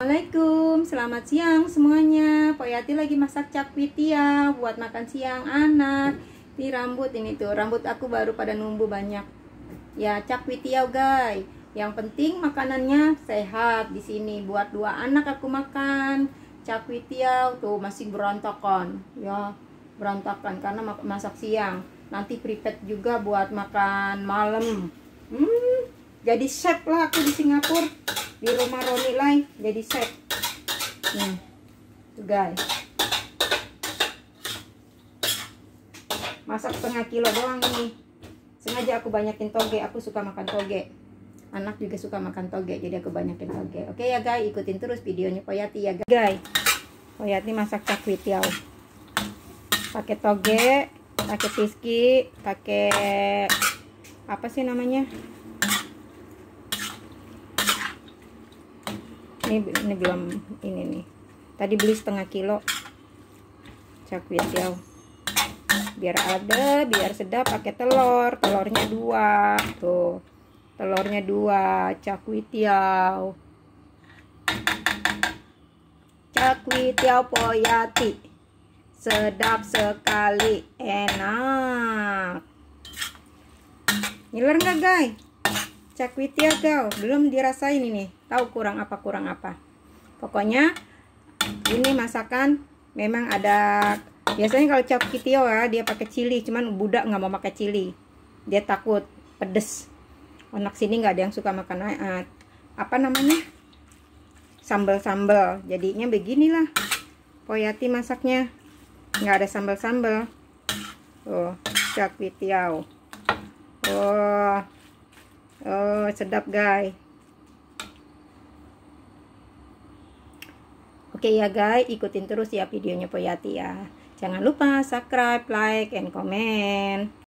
Assalamualaikum, selamat siang semuanya Poyati lagi masak cakwitia ya, Buat makan siang anak Ini rambut ini tuh, rambut aku baru pada numbu banyak Ya cakwitia ya, guys Yang penting makanannya sehat di sini Buat dua anak aku makan Cakwitia ya, tuh masih berantakan Ya berantakan karena masak siang Nanti prepare juga buat makan malam hmm, Jadi chef lah aku di Singapura di rumah Roni lain jadi set nah tuh guys masak setengah kilo doang ini sengaja aku banyakin toge aku suka makan toge anak juga suka makan toge jadi aku banyakin toge oke ya guys ikutin terus videonya Poyati ya guys Poyati masak cakwe tiaw pakai toge pakai tiski pakai apa sih namanya ini ini belum ini nih tadi beli setengah kilo cakwit ya biar ada biar sedap pakai telur telurnya dua tuh telurnya dua Cakwe ya. tiao ya, poyati sedap sekali enak ngiler nggak guys cakwitia kau belum dirasain ini tahu kurang apa kurang apa pokoknya ini masakan memang ada biasanya kalau cakwitia ya dia pakai cili cuman budak nggak mau pakai cili dia takut pedes anak sini nggak ada yang suka makan uh, apa namanya sambel sambel. jadinya beginilah poyati masaknya nggak ada sambel sambel. oh cakwitia oh Oh, sedap guys. Oke okay, ya guys, ikutin terus ya videonya Poyati ya. Jangan lupa subscribe, like, and comment.